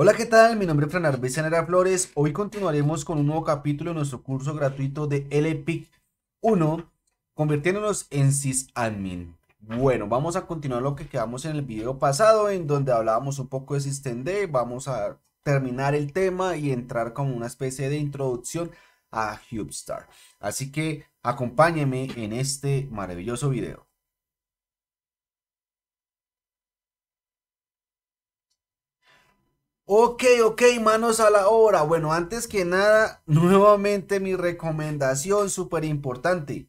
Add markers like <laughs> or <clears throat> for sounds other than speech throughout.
Hola, ¿qué tal? Mi nombre es Fran Arbez Flores. Hoy continuaremos con un nuevo capítulo de nuestro curso gratuito de LPIC 1, convirtiéndonos en sysadmin. Bueno, vamos a continuar lo que quedamos en el video pasado, en donde hablábamos un poco de SystemD. Vamos a terminar el tema y entrar como una especie de introducción a HubStar. Así que acompáñeme en este maravilloso video. Ok, ok, manos a la obra. Bueno, antes que nada, <laughs> nuevamente mi recomendación súper importante.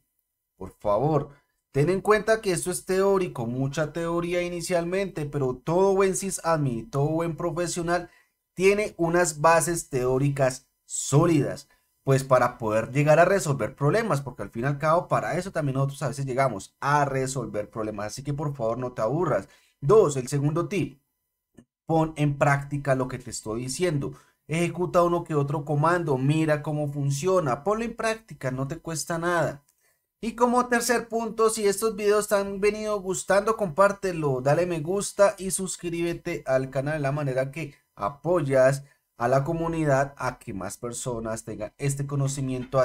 Por favor, ten en cuenta que esto es teórico, mucha teoría inicialmente, pero todo buen sysadmin, todo buen profesional tiene unas bases teóricas sólidas, pues para poder llegar a resolver problemas, porque al fin y al cabo para eso también nosotros a veces llegamos a resolver problemas, así que por favor no te aburras. Dos, el segundo tip pon en práctica lo que te estoy diciendo. Ejecuta uno que otro comando, mira cómo funciona, ponlo en práctica, no te cuesta nada. Y como tercer punto, si estos videos te han venido gustando, compártelo, dale me gusta y suscríbete al canal de la manera que apoyas a la comunidad a que más personas tengan este conocimiento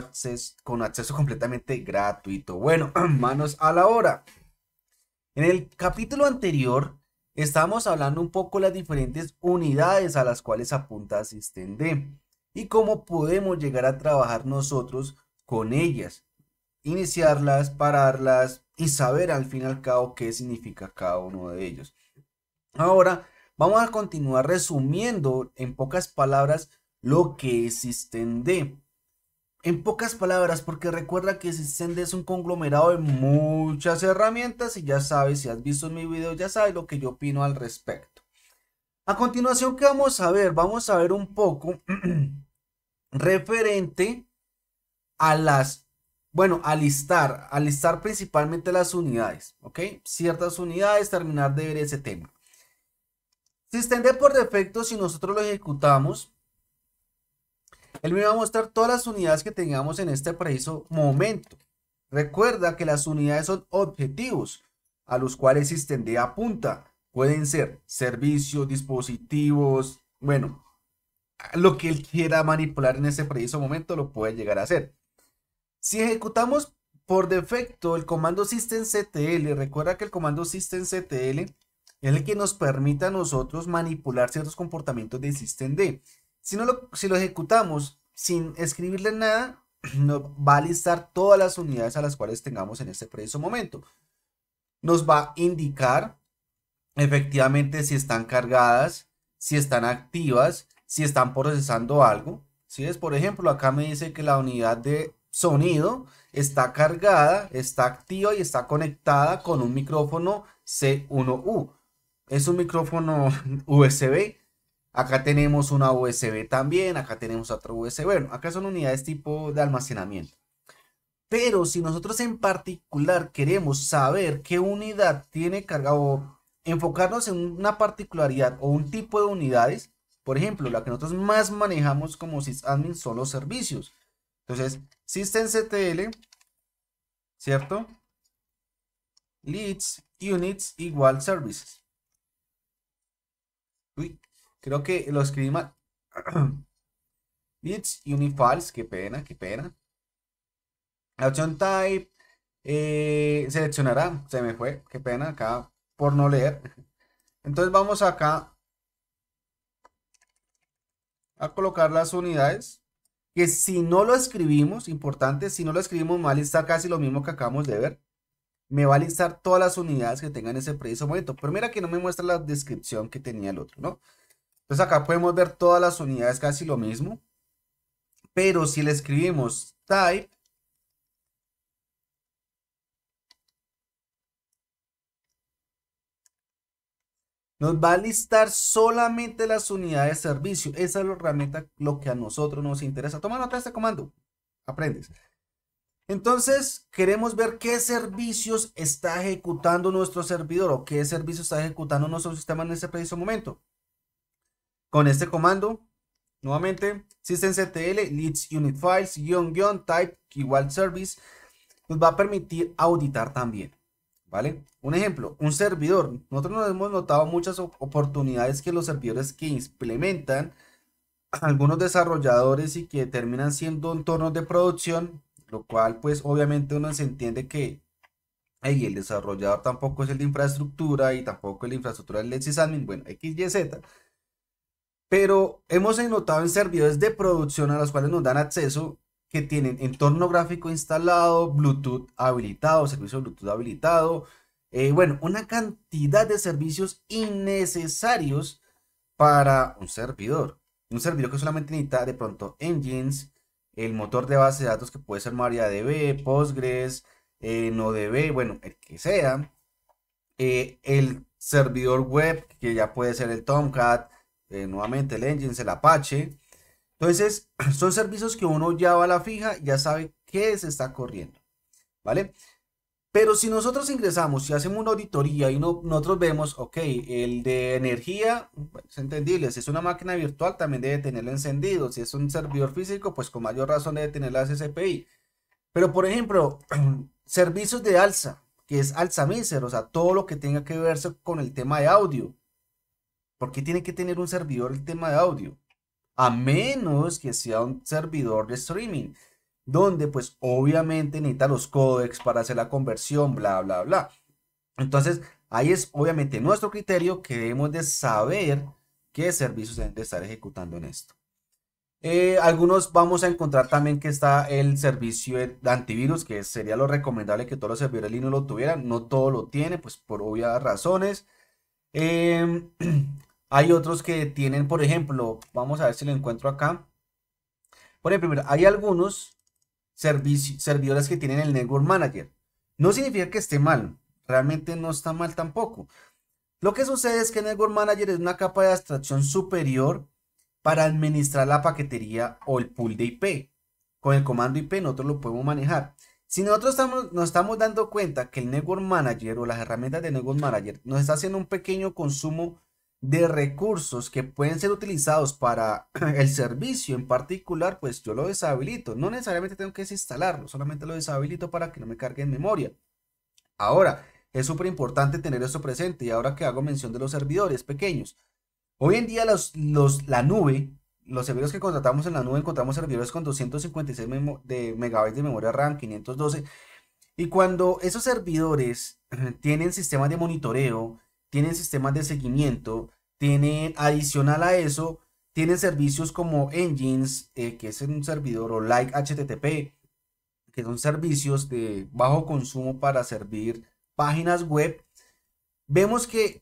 con acceso completamente gratuito. Bueno, <clears throat> manos a la hora. En el capítulo anterior Estamos hablando un poco de las diferentes unidades a las cuales apunta Asisten y cómo podemos llegar a trabajar nosotros con ellas, iniciarlas, pararlas y saber al fin y al cabo qué significa cada uno de ellos. Ahora vamos a continuar resumiendo en pocas palabras lo que es System en pocas palabras, porque recuerda que Sende es un conglomerado de muchas herramientas y ya sabes, si has visto mi video, ya sabes lo que yo opino al respecto. A continuación, ¿qué vamos a ver? Vamos a ver un poco <clears throat> referente a las, bueno, a listar, a listar principalmente las unidades, ¿ok? Ciertas unidades, terminar de ver ese tema. Sistende por defecto, si nosotros lo ejecutamos, él me va a mostrar todas las unidades que tengamos en este preciso momento. Recuerda que las unidades son objetivos a los cuales Systemd apunta. Pueden ser servicios, dispositivos, bueno, lo que él quiera manipular en ese preciso momento lo puede llegar a hacer. Si ejecutamos por defecto el comando systemctl, recuerda que el comando systemctl es el que nos permite a nosotros manipular ciertos comportamientos de systemd. Si, no lo, ejecutamos sin escribirle nada, <clears throat> nos va a listar todas las unidades a las cuales tengamos en este preciso momento. Nos va a indicar efectivamente si están cargadas, si están activas, si están procesando algo. Si es, por ejemplo, acá me dice que la unidad de sonido está cargada, está activa y está conectada con un micrófono C1U. Es un micrófono USB <laughs> Acá tenemos una USB también, acá tenemos otra USB. Bueno, acá son unidades tipo de almacenamiento. Pero si nosotros en particular queremos saber qué unidad tiene carga enfocarnos en una particularidad o un tipo de unidades, por ejemplo, la que nosotros más manejamos como sysadmin son los servicios. Entonces, systemctl, ¿cierto? Leads, units, igual services. Creo que lo escribí mal. It's unifalse, qué pena, qué pena. La opción type eh, seleccionará, se me fue, qué pena acá por no leer. Entonces vamos acá a colocar las unidades. Que si no lo escribimos, importante, si no lo escribimos mal, está casi lo mismo que acabamos de ver. Me va a listar todas las unidades que tengan ese preciso momento. Pero mira que no me muestra la descripción que tenía el otro, ¿no? Entonces acá podemos ver todas las unidades casi lo mismo. Pero si le escribimos type Nos va a listar solamente las unidades de servicio. Esa es la herramienta lo que a nosotros nos interesa. Toma nota de este comando. Aprendes. Entonces, queremos ver qué servicios está ejecutando nuestro servidor o qué servicios está ejecutando nuestro sistema en ese preciso momento con este comando, nuevamente, systemctl leads unit files type igual service, nos va a permitir auditar también. ¿Vale? Un ejemplo, un servidor. Nosotros nos hemos notado muchas oportunidades que los servidores que implementan <clears throat> algunos desarrolladores y que terminan siendo entornos de producción, lo cual pues obviamente uno se entiende que el desarrollador tampoco es el de infraestructura y tampoco el infraestructura del el sysadmin, bueno, XYZ. Pero hemos notado en servidores de producción a los cuales nos dan acceso que tienen entorno gráfico instalado, Bluetooth habilitado, servicio Bluetooth habilitado, eh, bueno, una cantidad de servicios innecesarios para un servidor. Un servidor que solamente necesita de pronto engines, el motor de base de datos que puede ser MariaDB, Postgres, eh, bueno, el que sea. Eh, el servidor web que ya puede ser el Tomcat, eh, nuevamente el Engines, el Apache. Entonces, <clears throat> son servicios que uno ya va a la fija, ya sabe qué se está corriendo, ¿vale? Pero si nosotros ingresamos y hacemos una auditoría y no, nosotros vemos, ok, el de energía, es entendible, si es una máquina virtual también debe tenerlo encendido, si es un servidor físico, pues con mayor razón debe tener la CCPI. Pero por ejemplo, <clears throat> servicios de alza, que es alza miser, o sea, todo lo que tenga que verse con el tema de audio, ¿Por qué tiene que tener un servidor el tema de audio? A menos que sea un servidor de streaming, donde pues obviamente necesita los codecs para hacer la conversión, bla, bla, bla. Entonces, ahí es obviamente nuestro criterio que debemos de saber qué servicios deben de estar ejecutando en esto. Eh, algunos vamos a encontrar también que está el servicio de antivirus, que sería lo recomendable que todos los servidores Linux lo tuvieran. No todo lo tiene, pues por obvias razones. Eh, <clears throat> Hay otros que tienen, por ejemplo, vamos a ver si lo encuentro acá. Por ejemplo, hay algunos servidores que tienen el Network Manager. No significa que esté mal, realmente no está mal tampoco. Lo que sucede es que Network Manager es una capa de abstracción superior para administrar la paquetería o el pool de IP. Con el comando IP nosotros lo podemos manejar. Si nosotros nos estamos dando cuenta que el Network Manager o las herramientas de Network Manager nos está haciendo un pequeño consumo de recursos que pueden ser utilizados para <clears throat> el servicio en particular, pues yo lo deshabilito. No necesariamente tengo que desinstalarlo, solamente lo deshabilito para que no me cargue en memoria. Ahora, es súper importante tener esto presente y ahora que hago mención de los servidores pequeños. Hoy en día los, la nube, los servidores que contratamos en la nube, encontramos servidores con 256 megabytes de memoria RAM, 512. Y cuando esos servidores <clears throat> tienen sistemas de monitoreo, tienen sistemas de seguimiento, tienen adicional a eso, tienen servicios como Engines, eh, que es un servidor, o Like HTTP, que son servicios de bajo consumo para servir páginas web. Vemos que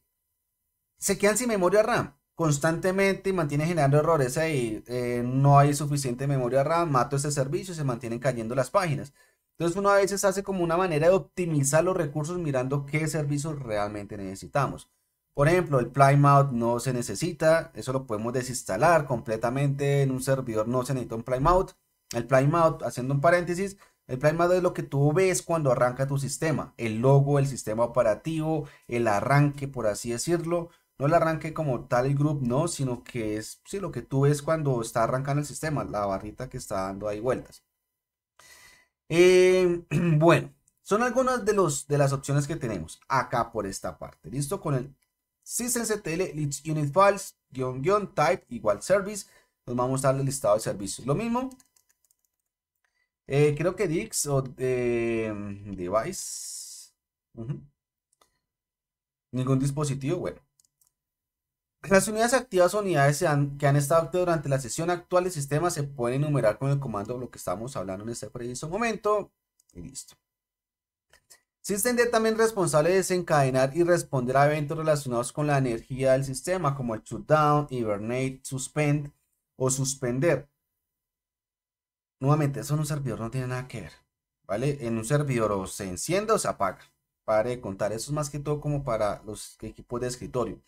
se quedan sin memoria RAM constantemente y mantiene generando errores ahí. Eh, no hay suficiente memoria RAM, mato ese servicio y se mantienen cayendo las páginas. Entonces uno a veces hace como una manera de optimizar los recursos mirando qué servicios realmente necesitamos. Por ejemplo, el Plymouth no se necesita, eso lo podemos desinstalar completamente en un servidor, no se necesita un Plymouth. El Plymouth, haciendo un paréntesis, el Plymouth es lo que tú ves cuando arranca tu sistema, el logo, el sistema operativo, el arranque, por así decirlo. No el arranque como tal y group, no, sino que es lo que tú ves cuando está arrancando el sistema, la barrita que está dando ahí vueltas. Eh, <clears throat> bueno, son algunas de, las opciones que tenemos acá por esta parte. ¿Listo? Con el SystemCTL, Leads Unit Files, guión, type, igual service. Nos vamos a dar el listado de servicios. Lo mismo. Eh, creo que Dix o eh, Device. Ningún dispositivo, bueno. Las unidades activas o unidades que han estado durante la sesión actual del sistema se pueden enumerar con el comando de lo que estamos hablando en este preciso momento. Y listo. SystemD también responsable de desencadenar y responder a eventos relacionados con la energía del sistema, como el shutdown, hibernate, suspend o suspender. Nuevamente, eso en un servidor no tiene nada que ver. ¿Vale? En un servidor o se enciende o se apaga. Para contar. Eso es más que todo como para los equipos de escritorio.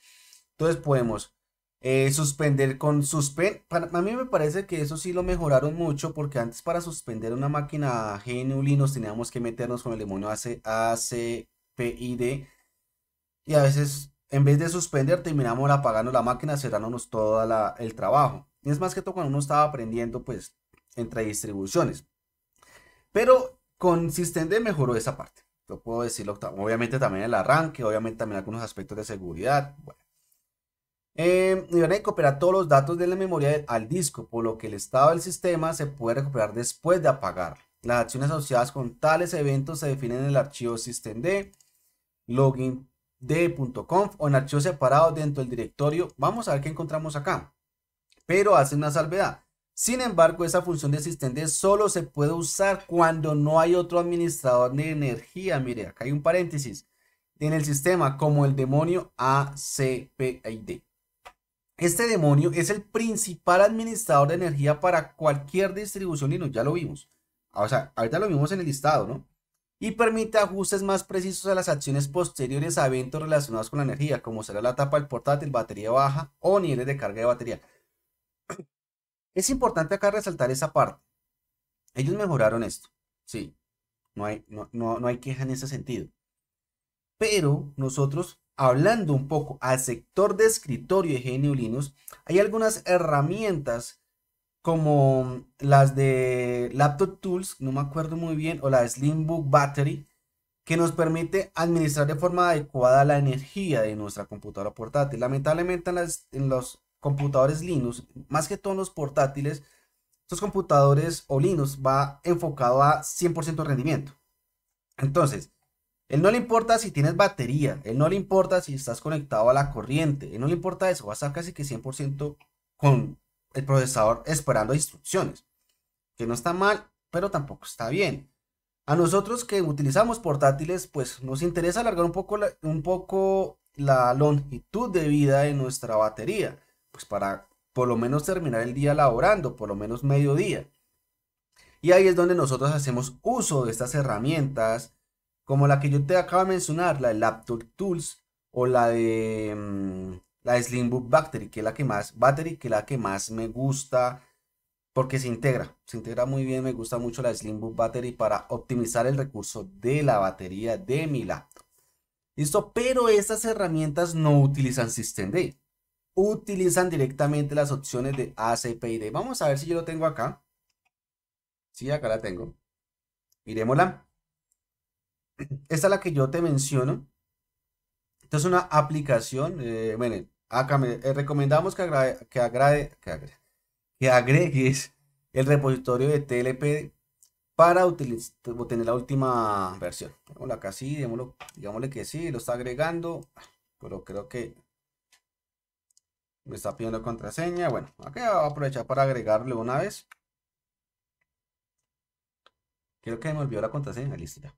Entonces podemos eh, suspender con suspend. a mí me parece que eso sí lo mejoraron mucho porque antes para suspender una máquina GNU nos teníamos que meternos con el demonio AC, ACPID y a veces en vez de suspender terminamos apagando la máquina cerrándonos todo el trabajo. Y es más que todo cuando uno estaba aprendiendo pues entre distribuciones. Pero con consistente mejoró esa parte. Yo puedo decirlo, obviamente también el arranque, obviamente también algunos aspectos de seguridad. Bueno eh, y van a recuperar todos los datos de la memoria al disco, por lo que el estado del sistema se puede recuperar después de apagar. Las acciones asociadas con tales eventos se definen en el archivo systemd, login.d.conf o en archivos separados dentro del directorio. Vamos a ver qué encontramos acá. Pero hace una salvedad. Sin embargo, esa función de systemd solo se puede usar cuando no hay otro administrador de energía. Mire, acá hay un paréntesis. En el sistema, como el demonio ACPID. E este demonio es el principal administrador de energía para cualquier distribución Linux, ya lo vimos. Ah, o sea, ahorita lo vimos en el listado, ¿no? Y permite ajustes más precisos a las acciones posteriores a eventos relacionados con la energía, como será la tapa del portátil, batería baja o niveles de carga de batería. <clears throat> Es importante acá resaltar esa parte. Ellos mejoraron esto, sí. No hay, no, no hay queja en ese sentido. Pero nosotros hablando un poco al sector de escritorio de GNU Linux, hay algunas herramientas como las de Laptop Tools, no me acuerdo muy bien, o la Slimbook Battery, que nos permite administrar de forma adecuada la energía de nuestra computadora portátil. Lamentablemente en, los computadores Linux, más que todos los portátiles, estos computadores o Linux va enfocado a 100% rendimiento. Entonces, él no le importa si tienes batería, él no le importa si estás conectado a la corriente, él no le importa eso, Vas a estar casi que 100% con el procesador esperando instrucciones, que no está mal, pero tampoco está bien. A nosotros que utilizamos portátiles, pues nos interesa alargar un poco la, un poco la longitud de vida de nuestra batería, pues para por lo menos terminar el día laborando, por lo menos mediodía. Y ahí es donde nosotros hacemos uso de estas herramientas como la que yo te acabo de mencionar, la de Laptop Tools o la de mm, la Slim Slimbook Battery, que es la que más Battery, que la que más me gusta porque se integra, se integra muy bien, me gusta mucho la Slimbook Battery para optimizar el recurso de la batería de mi laptop. Listo, pero estas herramientas no utilizan D. utilizan directamente las opciones de D. Vamos a ver si yo lo tengo acá. Sí, acá la tengo. Miremosla. <clears throat> esta es la que yo te menciono. esto es una aplicación. Eh, acá eh, recomendamos que, que, que, agregues el repositorio de TLP para obtener la última versión. acá sí, digámosle que sí, lo está agregando, pero creo que me está pidiendo contraseña. Bueno, acá voy a aprovechar para agregarle una vez. Creo que me olvidó la contraseña, listo ya.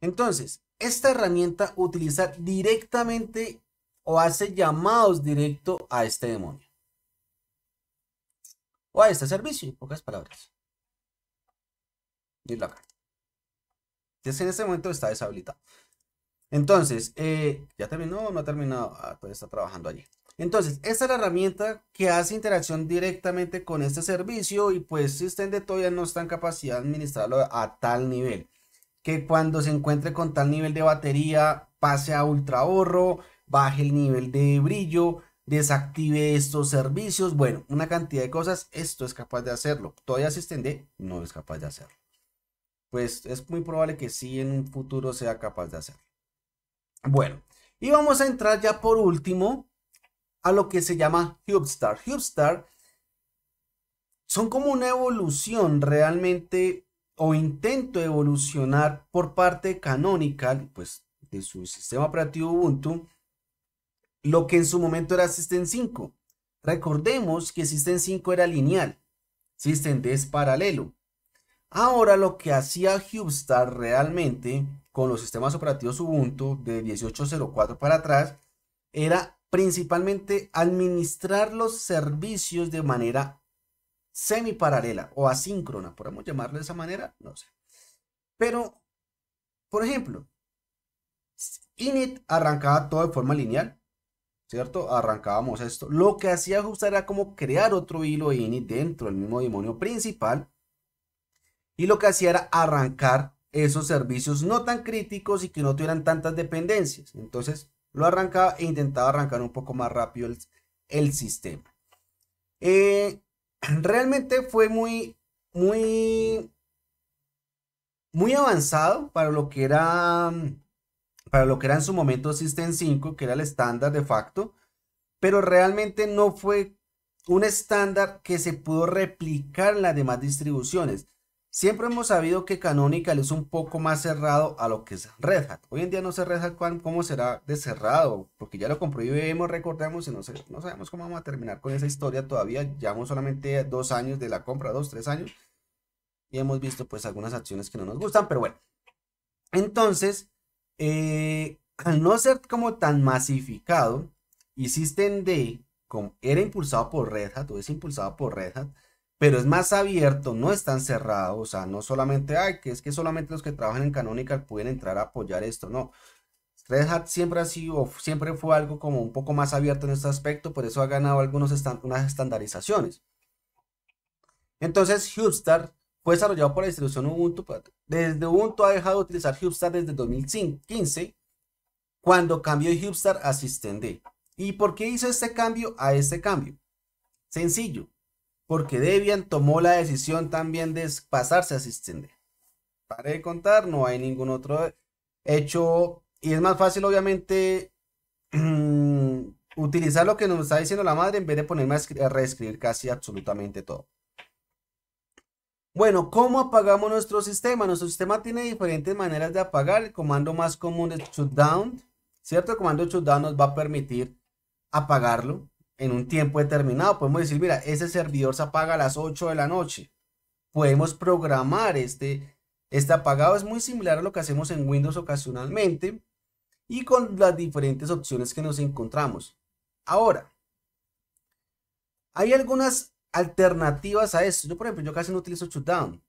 Entonces, esta herramienta utiliza directamente o hace llamados directo a este demonio. O a este servicio, en pocas palabras. Dilo acá. Entonces, en este momento está deshabilitado. Entonces, eh, ¿ya terminó no ha terminado? Ah, todavía está trabajando allí. Entonces, esta es la herramienta que hace interacción directamente con este servicio y pues si de todavía no están en capacidad de administrarlo a tal nivel que cuando se encuentre con tal nivel de batería pase a ultra ahorro, baje el nivel de brillo, desactive estos servicios, bueno, una cantidad de cosas, esto es capaz de hacerlo. Todavía se D no es capaz de hacerlo. Pues es muy probable que sí en un futuro sea capaz de hacerlo. Bueno, y vamos a entrar ya por último a lo que se llama Hubstar. Hubstar son como una evolución realmente o intento evolucionar por parte canónica pues de su sistema operativo Ubuntu, lo que en su momento era System 5. Recordemos que System 5 era lineal, System D es paralelo. Ahora lo que hacía Hubstar realmente con los sistemas operativos Ubuntu de 18.04 para atrás era principalmente administrar los servicios de manera semi-paralela o asíncrona, podemos llamarlo de esa manera, no sé. Pero, por ejemplo, init arrancaba todo de forma lineal, ¿cierto? Arrancábamos esto. Lo que hacía justo era como crear otro hilo de init dentro del mismo demonio principal. Y lo que hacía era arrancar esos servicios no tan críticos y que no tuvieran tantas dependencias. Entonces lo arrancaba e intentaba arrancar un poco más rápido el, el sistema. Eh, realmente fue muy, muy, muy avanzado para lo que era, mm, para lo que era en su momento System 5, que era el estándar de facto, pero realmente no fue un estándar que se pudo replicar en las demás distribuciones. Siempre hemos sabido que Canonical es un poco más cerrado a lo que es Red Hat. Hoy en día no sé Red Hat cómo será de cerrado, porque ya lo compró IBM, recordemos, y no, sabemos cómo vamos a terminar con esa historia todavía. Llevamos solamente dos años de la compra, dos, tres años, y hemos visto pues algunas acciones que no nos gustan, pero bueno. Entonces, eh, al no ser como tan masificado, y System D, como era impulsado por Red Hat o es impulsado por Red Hat, pero es más abierto, no están cerrados, cerrado, o sea, no solamente, hay, que es que solamente los que trabajan en Canonical pueden entrar a apoyar esto, no. Red Hat siempre ha sido, siempre fue algo como un poco más abierto en este aspecto, por eso ha ganado algunas estandarizaciones. Entonces, Hubstar fue desarrollado por la distribución Ubuntu. Desde Ubuntu ha dejado de utilizar Hubstar desde 2015, cuando cambió Hubstar a SystemD. ¿Y por qué hizo este cambio a este cambio? Sencillo, porque Debian tomó la decisión también de pasarse a SystemD. Para de contar, no hay ningún otro hecho. Y es más fácil, obviamente, <clears throat> utilizar lo que nos está diciendo la madre en vez de ponerme a, reescribir casi absolutamente todo. Bueno, ¿cómo apagamos nuestro sistema? Nuestro sistema tiene diferentes maneras de apagar. El comando más común es shutdown, ¿cierto? El comando shutdown nos va a permitir apagarlo en un tiempo determinado. Podemos decir, mira, ese servidor se apaga a las 8 de la noche. Podemos programar este, este apagado. Es muy similar a lo que hacemos en Windows ocasionalmente y con las diferentes opciones que nos encontramos. Ahora, hay algunas alternativas a esto. Yo, por ejemplo, yo casi no utilizo shutdown.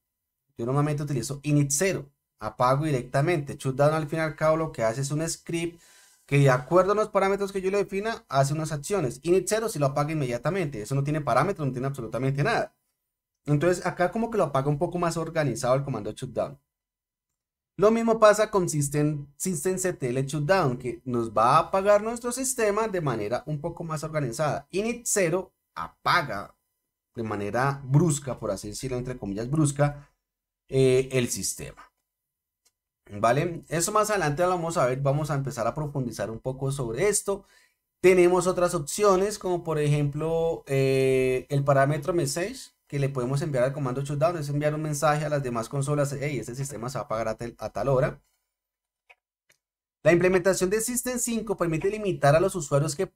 Yo normalmente utilizo init 0. Apago directamente. Shutdown al fin y al cabo lo que hace es un script que de acuerdo a los parámetros que yo le defina, hace unas acciones. Init 0 si lo apaga inmediatamente. Eso no tiene parámetros, no tiene absolutamente nada. Entonces acá como que lo apaga un poco más organizado el comando shutdown. Lo mismo pasa con system, systemctl shutdown, que nos va a apagar nuestro sistema de manera un poco más organizada. Init 0 apaga de manera brusca, por así decirlo, entre comillas brusca, eh, el sistema. ¿Vale? Eso más adelante lo vamos a ver, vamos a empezar a profundizar un poco sobre esto. Tenemos otras opciones como por ejemplo eh, el parámetro message que le podemos enviar al comando shutdown, es enviar un mensaje a las demás consolas, hey, este sistema se va a apagar a, tal hora. La implementación de System 5 permite limitar a los usuarios que,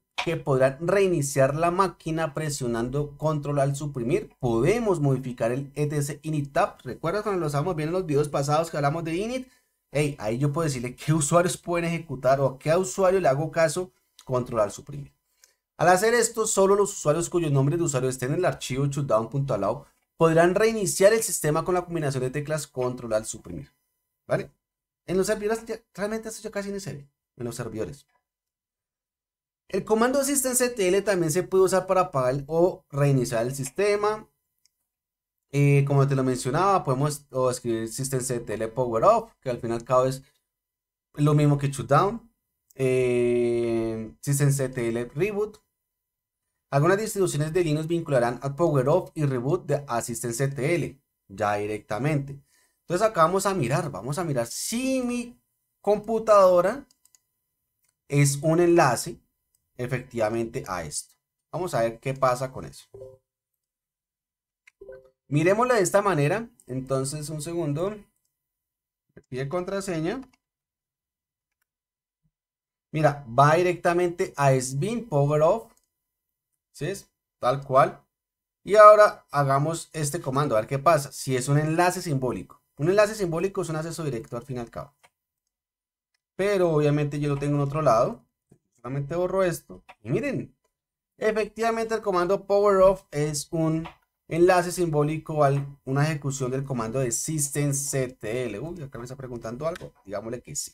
podrán reiniciar la máquina presionando control al suprimir. Podemos modificar el etc init tab. Recuerda cuando lo usamos bien en los videos pasados que hablamos de init hey, ahí yo puedo decirle qué usuarios pueden ejecutar o a qué usuario le hago caso, controlar suprimir. Al hacer esto, solo los usuarios cuyos nombres de usuario estén en el archivo shutdown.allow podrán reiniciar el sistema con la combinación de teclas controlar suprimir. ¿Vale? En los servidores, realmente esto ya casi ni se ve, en los servidores. El comando systemctl también se puede usar para apagar o reiniciar el sistema como te lo mencionaba, podemos o escribir Systemctl poweroff Power Off, que al final al cabo es lo mismo que Shutdown. Eh, Reboot. Algunas distribuciones de Linux vincularán a Power Off y Reboot de System ya directamente. Entonces acá vamos a mirar, vamos a mirar si mi computadora es un enlace efectivamente a esto. Vamos a ver qué pasa con eso. Miremosla de esta manera. Entonces, un segundo. pide contraseña. Mira, va directamente a Sbin Power Off. ¿Sí? Tal cual. Y ahora hagamos este comando, a ver qué pasa. Si es un enlace simbólico. Un enlace simbólico es un acceso directo al fin y al cabo. Pero obviamente yo lo tengo en otro lado. Solamente borro esto. Y miren, efectivamente el comando power off es un Enlace simbólico a una ejecución del comando de systemctl. Uy, acá me está preguntando algo. Digámosle que sí.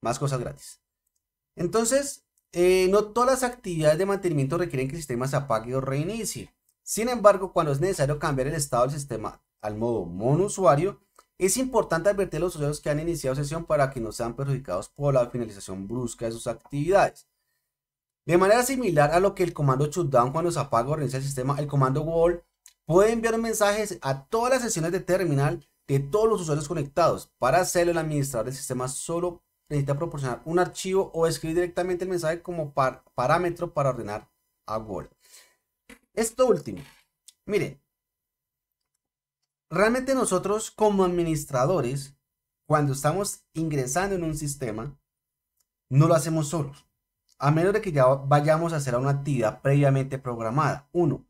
Más cosas gratis. Entonces, eh, no todas las actividades de mantenimiento requieren que el sistema se apague o reinicie. Sin embargo, cuando es necesario cambiar el estado del sistema al modo monusuario, es importante advertir a los usuarios que han iniciado sesión para que no sean perjudicados por la finalización brusca de sus actividades. De manera similar a lo que el comando shutdown cuando se apaga o reinicia el sistema, el comando wall puede enviar mensajes a todas las sesiones de terminal de todos los usuarios conectados. Para hacerlo, el administrador del sistema solo necesita proporcionar un archivo o escribir directamente el mensaje como parámetro para ordenar a wall. Esto último, miren, realmente nosotros como administradores, cuando estamos ingresando en un sistema, no lo hacemos solos a menos de que ya vayamos a hacer una actividad previamente programada. Uno.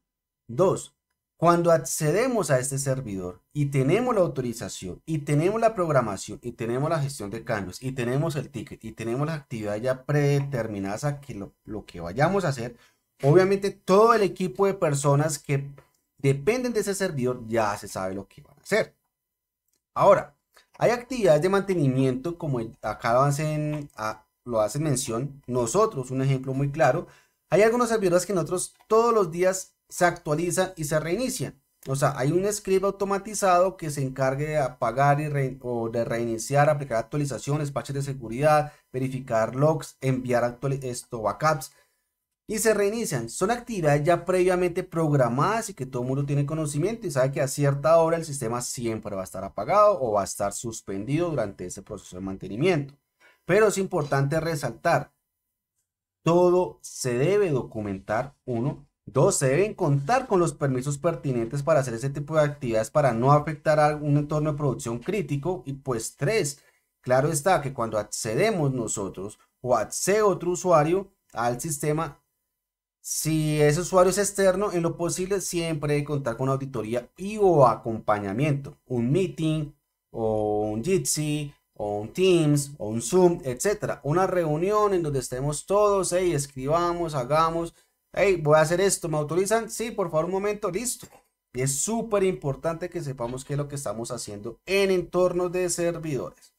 Dos. Cuando accedemos a este servidor y tenemos la autorización y tenemos la programación y tenemos la gestión de cambios y tenemos el ticket y tenemos las actividades ya predeterminadas a que lo, que vayamos a hacer, obviamente todo el equipo de personas que dependen de ese servidor ya se sabe lo que van a hacer. Ahora, hay actividades de mantenimiento como acá avancen a, lo hacen mención nosotros, un ejemplo muy claro. Hay algunos servidores que nosotros todos los días se actualizan y se reinician. O sea, hay un script automatizado que se encargue de apagar y o de reiniciar, aplicar actualizaciones, patches de seguridad, verificar logs, enviar esto, backups y se reinician. Son actividades ya previamente programadas y que todo el mundo tiene conocimiento y sabe que a cierta hora el sistema siempre va a estar apagado o va a estar suspendido durante ese proceso de mantenimiento. Pero es importante resaltar, todo se debe documentar, uno. Dos, se deben contar con los permisos pertinentes para hacer ese tipo de actividades para no afectar a un entorno de producción crítico. Y pues tres, claro está que cuando accedemos nosotros o accede otro usuario al sistema, si ese usuario es externo, en lo posible siempre debe contar con auditoría y o acompañamiento, un meeting o un Jitsi o un Teams, o un Zoom, etcétera. Una reunión en donde estemos todos, escribamos, hagamos, hey, voy a hacer esto, ¿me autorizan? Sí, por favor, un momento, listo. Y es súper importante que sepamos qué es lo que estamos haciendo en entornos de servidores.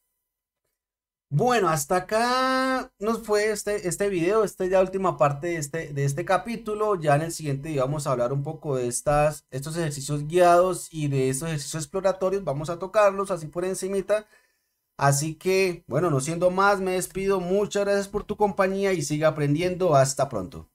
Bueno, hasta acá nos fue este, este video, esta ya última parte de este, de este capítulo. Ya en el siguiente día vamos a hablar un poco de estas, estos ejercicios guiados y de estos ejercicios exploratorios. Vamos a tocarlos así por encimita. Así que, bueno, no siendo más, me despido. Muchas gracias por tu compañía y siga aprendiendo. Hasta pronto.